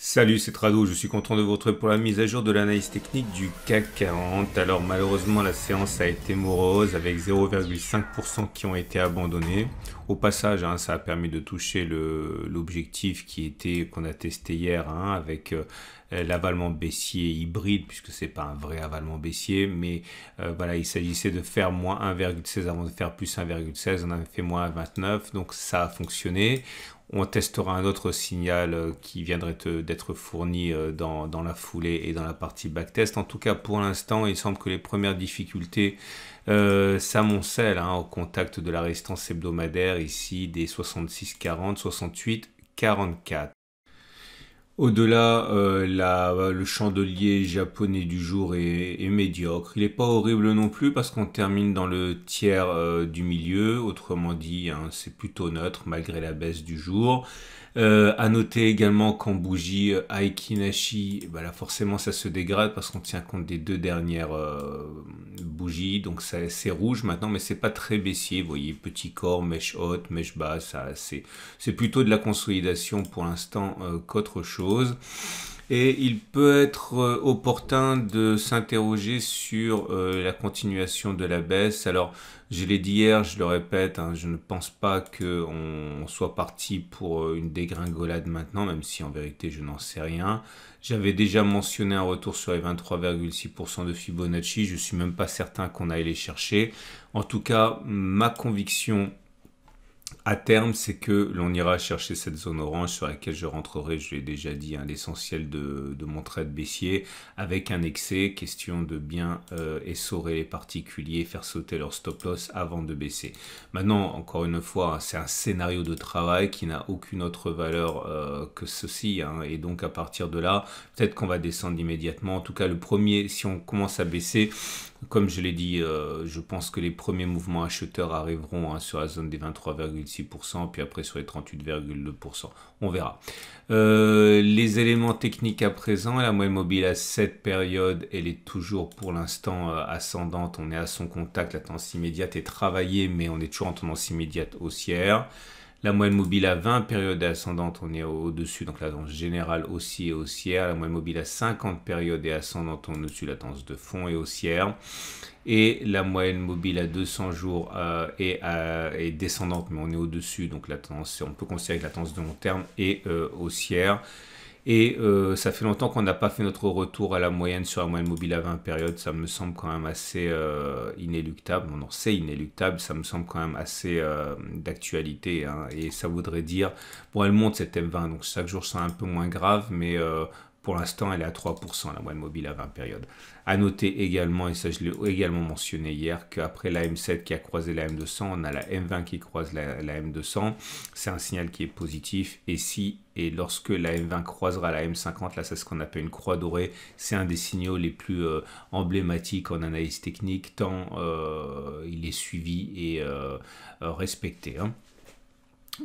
Salut, c'est Trado, je suis content de vous retrouver pour la mise à jour de l'analyse technique du CAC 40. Alors malheureusement la séance a été morose avec 0,5% qui ont été abandonnés. Au passage, hein, ça a permis de toucher l'objectif qui était qu'on a testé hier hein, avec euh, l'avalement baissier hybride, puisque c'est pas un vrai avalement baissier, mais euh, voilà, il s'agissait de faire moins 1,16 avant de faire plus 1,16, on avait fait moins 29, donc ça a fonctionné. On testera un autre signal euh, qui viendrait d'être fourni dans, dans, la foulée et dans la partie backtest. En tout cas, pour l'instant, il semble que les premières difficultés euh, ça moncelle hein, au contact de la résistance hebdomadaire, ici des 66-40, 68-44. Au-delà, euh, le chandelier japonais du jour est, médiocre. Il n'est pas horrible non plus parce qu'on termine dans le tiers euh, du milieu. Autrement dit, hein, c'est plutôt neutre malgré la baisse du jour. Euh, à noter également qu'en bougie, euh, Aikinashi, bah eh ben forcément ça se dégrade parce qu'on tient compte des deux dernières euh, bougies. Donc c'est rouge maintenant, mais c'est pas très baissier. Vous voyez, petit corps, mèche haute, mèche basse. C'est plutôt de la consolidation pour l'instant qu'autre chose. Et il peut être euh, opportun de s'interroger sur euh, la continuation de la baisse. Alors, je l'ai dit hier, je le répète, hein, je ne pense pas qu'on soit parti pour euh, une dégringolade maintenant, même si en vérité je n'en sais rien. J'avais déjà mentionné un retour sur les 23,6% de Fibonacci, je ne suis même pas certain qu'on aille les chercher. En tout cas, ma conviction à terme, c'est que l'on ira chercher cette zone orange sur laquelle je rentrerai, je l'ai déjà dit, hein, l'essentiel de, mon trade baissier, avec un excès, question de bien euh, essorer les particuliers, faire sauter leur stop loss avant de baisser. Maintenant, encore une fois, hein, c'est un scénario de travail qui n'a aucune autre valeur euh, que ceci, hein. et donc à partir de là, peut-être qu'on va descendre immédiatement. En tout cas, le premier, si on commence à baisser, comme je l'ai dit, euh, je pense que les premiers mouvements acheteurs arriveront hein, sur la zone des 23,6%, puis après sur les 38,2%. On verra. Euh, les éléments techniques à présent, la moyenne mobile à cette période, elle est toujours pour l'instant euh, ascendante. On est à son contact, la tendance immédiate est travaillée, mais on est toujours en tendance immédiate haussière. La moyenne mobile à 20, périodes ascendante, on est au-dessus, donc la tendance générale aussi et haussière. La moyenne mobile à 50 périodes et ascendante, on est au-dessus la tendance de fond et haussière. Et la moyenne mobile à 200 jours est, euh, euh, descendante, mais on est au-dessus, donc la tendance, on peut considérer que la tendance de long terme est euh, haussière. Et euh, ça fait longtemps qu'on n'a pas fait notre retour à la moyenne sur la moyenne mobile à 20 périodes. Ça me semble quand même assez euh, inéluctable. On non sait inéluctable. Ça me semble quand même assez euh, d'actualité. Hein. Et ça voudrait dire, bon, elle monte cette M20, donc chaque jour c'est un peu moins grave, mais pour l'instant, elle est à 3%, la moyenne mobile à 20 périodes. À noter également, et ça je l'ai également mentionné hier, qu'après la M7 qui a croisé la M200, on a la M20 qui croise la, M200. C'est un signal qui est positif. Et si et lorsque la M20 croisera la M50, là c'est ce qu'on appelle une croix dorée, c'est un des signaux les plus euh, emblématiques en analyse technique, tant euh, il est suivi et euh, respecté. Hein.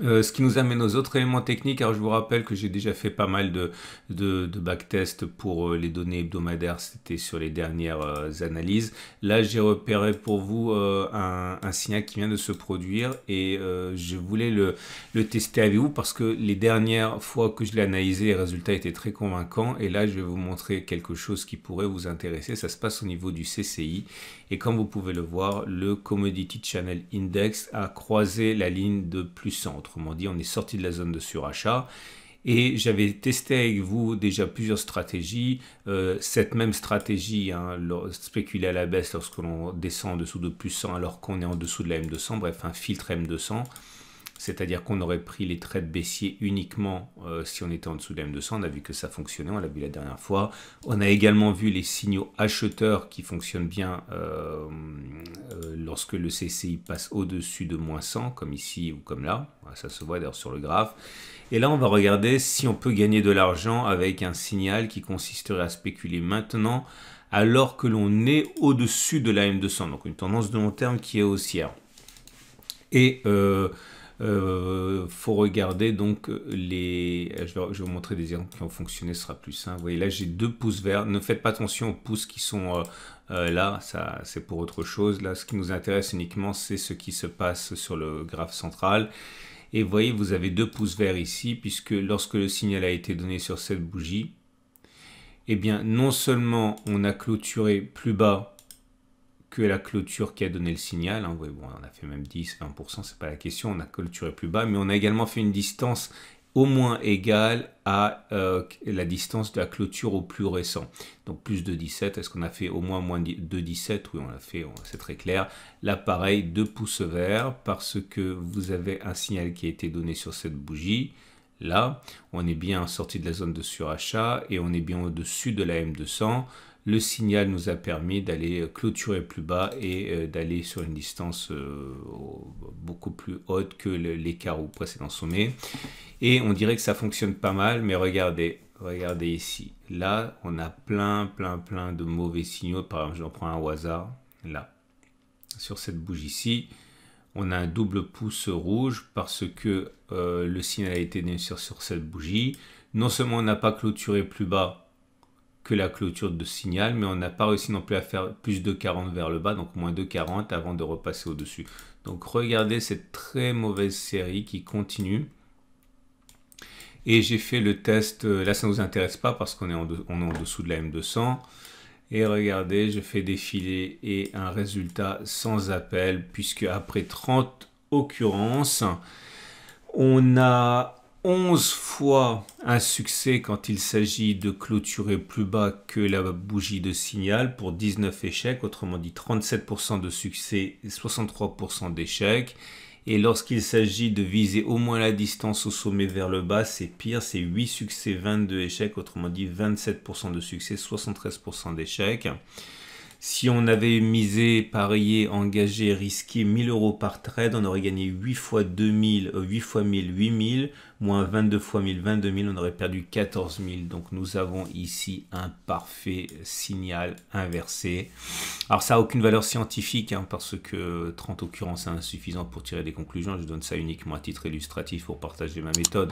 Euh, ce qui nous amène aux autres éléments techniques, alors je vous rappelle que j'ai déjà fait pas mal de, de, backtests pour euh, les données hebdomadaires, c'était sur les dernières euh, analyses. Là, j'ai repéré pour vous un, un, signal qui vient de se produire et je voulais le, le, tester avec vous parce que les dernières fois que je l'ai analysé, les résultats étaient très convaincants et là, je vais vous montrer quelque chose qui pourrait vous intéresser. Ça se passe au niveau du CCI et comme vous pouvez le voir, le Commodity Channel Index a croisé la ligne de plus 100. Autrement dit, on est sorti de la zone de surachat. Et j'avais testé avec vous déjà plusieurs stratégies. Euh, cette même stratégie, hein, spéculer à la baisse lorsque l'on descend en dessous de plus 100 alors qu'on est en dessous de la M200, bref, un filtre M200 c'est-à-dire qu'on aurait pris les trades baissiers uniquement euh, si on était en dessous de la M200, on a vu que ça fonctionnait, on l'a vu la dernière fois. On a également vu les signaux acheteurs qui fonctionnent bien euh, euh, lorsque le CCI passe au-dessus de moins 100, comme ici ou comme là, ça se voit d'ailleurs sur le graphe. Et là, on va regarder si on peut gagner de l'argent avec un signal qui consisterait à spéculer maintenant alors que l'on est au-dessus de la M200, donc une tendance de long terme qui est haussière. Et euh, faut regarder donc les. Je vais, vous montrer des exemples qui ont fonctionné, ce sera plus simple. Vous voyez là, j'ai deux pouces verts. Ne faites pas attention aux pouces qui sont euh, euh, là, ça c'est pour autre chose. Là, ce qui nous intéresse uniquement, c'est ce qui se passe sur le graphe central. Et vous voyez, vous avez deux pouces verts ici, puisque lorsque le signal a été donné sur cette bougie, eh bien, non seulement on a clôturé plus bas que la clôture qui a donné le signal. Hein, on a fait même 10, 20%, c'est pas la question. On a clôturé plus bas, mais on a également fait une distance au moins égale à euh, la distance de la clôture au plus récent. Donc plus de 17, est-ce qu'on a fait au moins moins de 17 Oui, on l'a fait, c'est très clair. L'appareil de 2 pouces parce que vous avez un signal qui a été donné sur cette bougie. Là, on est bien sorti de la zone de surachat et on est bien au-dessus de la M200 le signal nous a permis d'aller clôturer plus bas et euh, d'aller sur une distance euh, beaucoup plus haute que l'écart au précédent sommet. Et on dirait que ça fonctionne pas mal, mais regardez, regardez ici. Là, on a plein, plein, plein de mauvais signaux. Par exemple, j'en prends un au hasard, là, sur cette bougie ici. On a un double pouce rouge parce que euh, le signal a été né sur cette bougie. Non seulement on n'a pas clôturé plus bas, que la clôture de signal, mais on n'a pas réussi non plus à faire plus de 40 vers le bas, donc moins de 40 avant de repasser au-dessus. Donc regardez cette très mauvaise série qui continue. Et j'ai fait le test, euh, là ça ne vous intéresse pas parce qu'on est, en est en dessous de la M200. Et regardez, je fais défiler et un résultat sans appel, puisque après 30 occurrences, on a 11 fois un succès quand il s'agit de clôturer plus bas que la bougie de signal pour 19 échecs, autrement dit 37% de succès 63% d'échecs. Et lorsqu'il s'agit de viser au moins la distance au sommet vers le bas, c'est pire, c'est 8 succès, 22 échecs, autrement dit 27% de succès, 73% d'échecs. Si on avait misé, parié, engagé, risqué 1000 euros par trade, on aurait gagné 8 fois 2000, 8 euh, fois 1000, 8000 moins 22 fois 1000, 22 000, on aurait perdu 14 000. Donc nous avons ici un parfait signal inversé. Alors ça n'a aucune valeur scientifique hein, parce que 30 occurrences est insuffisant pour tirer des conclusions. Je donne ça uniquement à titre illustratif pour partager ma méthode.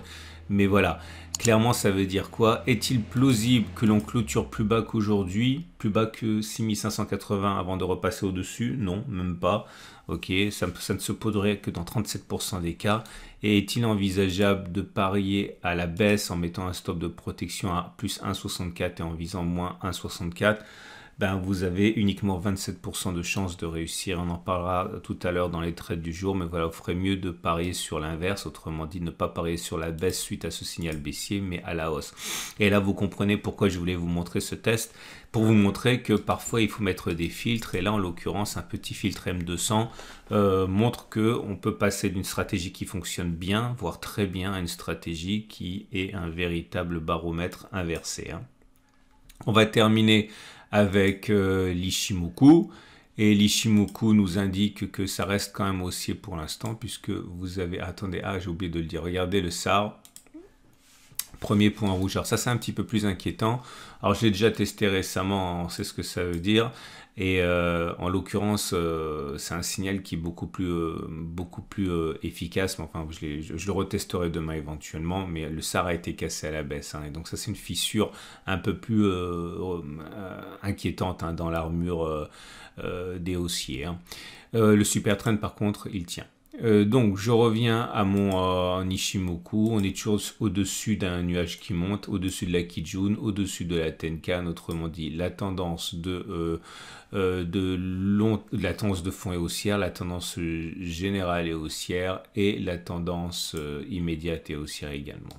Mais voilà, clairement ça veut dire quoi Est-il plausible que l'on clôture plus bas qu'aujourd'hui, plus bas que 6580 avant de repasser au-dessus Non, même pas. Ok, ça, ça ne se poserait que dans 37% des cas et est-il envisageable de parier à la baisse en mettant un stop de protection à plus 1,64 et en visant moins 1,64 ben, vous avez uniquement 27% de chances de réussir. On en parlera euh, tout à l'heure dans les trades du jour, mais voilà, vous ferez mieux de parier sur l'inverse, autrement dit, ne pas parier sur la baisse suite à ce signal baissier, mais à la hausse. Et là, vous comprenez pourquoi je voulais vous montrer ce test, pour vous montrer que parfois il faut mettre des filtres, et là, en l'occurrence, un petit filtre M200 euh, montre que on peut passer d'une stratégie qui fonctionne bien, voire très bien, à une stratégie qui est un véritable baromètre inversé. Hein. On va terminer avec euh, l'Ishimoku. Et l'Ishimoku nous indique que ça reste quand même haussier pour l'instant, puisque vous avez... Attendez, ah, j'ai oublié de le dire. Regardez le SAR Premier point rouge. Alors ça c'est un petit peu plus inquiétant. Alors j'ai déjà testé récemment, on sait ce que ça veut dire. Et euh, en l'occurrence, euh, c'est un signal qui est beaucoup plus, euh, beaucoup plus efficace. Enfin, je, le retesterai demain éventuellement, mais le SAR a été cassé à la baisse. Hein. et donc ça, c'est une fissure un peu plus inquiétante hein, dans l'armure des haussiers. Hein. le super Train par contre, il tient. Euh, donc je reviens à mon euh, Ishimoku, on est toujours au-dessus d'un nuage qui monte, au-dessus de la Kijun, au-dessus de la Tenkan, autrement dit la tendance de, euh, de, la tendance de fond est haussière, la tendance générale est haussière et la tendance immédiate est haussière également.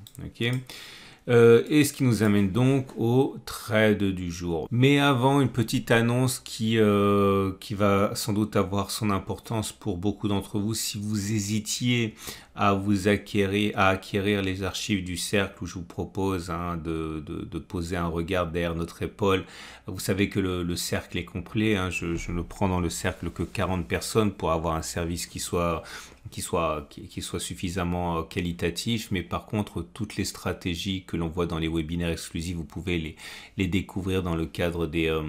Euh, et ce qui nous amène donc au trade du jour. Mais avant, une petite annonce qui, euh, qui va sans doute avoir son importance pour beaucoup d'entre vous. Si vous hésitiez à vous acquérir, à acquérir les archives du cercle où je vous propose hein, de, poser un regard derrière notre épaule. Vous savez que le, cercle est complet. Hein. je, je ne prends dans le cercle que 40 personnes pour avoir un service qui soit qui soit, soit suffisamment euh, qualitatif, mais par contre, toutes les stratégies que l'on voit dans les webinaires exclusifs, vous pouvez les, découvrir dans le cadre des... Euh,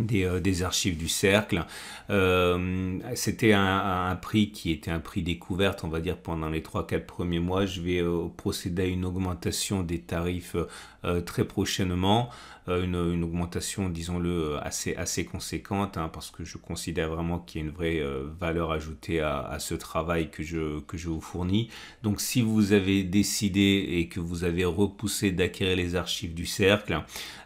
euh, des, archives du cercle. Euh, c'était un, prix qui était un prix découverte, on va dire, pendant les 3-4 premiers mois. Je vais euh, procéder à une augmentation des tarifs très prochainement. Une, augmentation, disons-le, assez, assez conséquente, hein, parce que je considère vraiment qu'il y a une vraie valeur ajoutée à, ce travail que je, que je vous fournis. Donc si vous avez décidé et que vous avez repoussé d'acquérir les archives du cercle,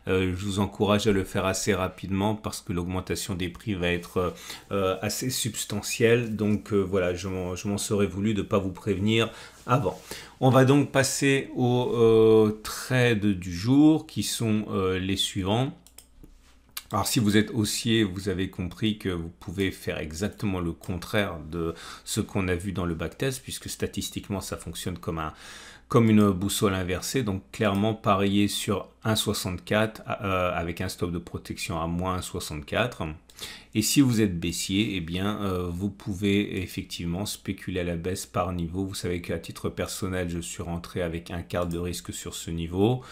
je vous encourage à le faire assez rapidement parce que l'augmentation des prix va être euh, assez substantielle. Donc euh, voilà, je m'en serais voulu de ne pas vous prévenir avant. On va donc passer aux euh, trades du jour qui sont les suivants. Alors si vous êtes haussier, vous avez compris que vous pouvez faire exactement le contraire de ce qu'on a vu dans le backtest, puisque statistiquement ça fonctionne comme un comme une boussole inversée, donc clairement parier sur 1,64 euh, avec un stop de protection à moins 1,64 et si vous êtes baissier, eh bien, euh, vous pouvez effectivement spéculer à la baisse par niveau. Vous savez qu'à titre personnel, je suis rentré avec un quart de risque sur ce niveau.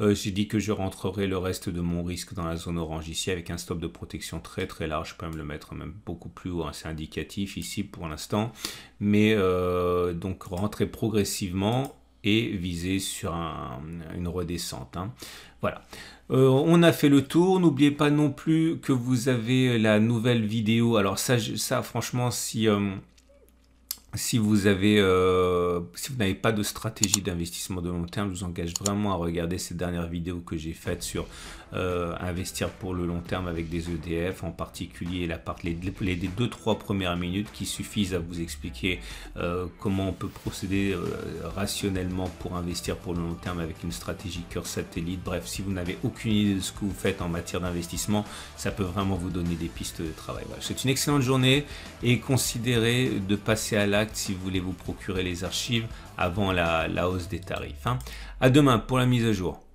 Euh, j'ai dit que je rentrerai le reste de mon risque dans la zone orange ici avec un stop de protection très très large. Je peux même le mettre même beaucoup plus haut. Hein. C'est indicatif ici pour l'instant. Mais euh, donc rentrer progressivement et viser sur une redescente. Hein. Voilà. Euh, on a fait le tour. N'oubliez pas non plus que vous avez la nouvelle vidéo. Alors ça, ça franchement, si... Euh, si vous avez, euh, si vous n'avez pas de stratégie d'investissement de long terme, je vous engage vraiment à regarder cette dernière vidéo que j'ai faite sur euh, investir pour le long terme avec des EDF, en particulier la part, les, deux trois premières minutes qui suffisent à vous expliquer euh, comment on peut procéder rationnellement pour investir pour le long terme avec une stratégie cœur satellite. Bref, si vous n'avez aucune idée de ce que vous faites en matière d'investissement, ça peut vraiment vous donner des pistes de travail. C'est une excellente journée et considérez de passer à la si vous voulez vous procurer les archives avant la, hausse des tarifs. Hein. À demain pour la mise à jour.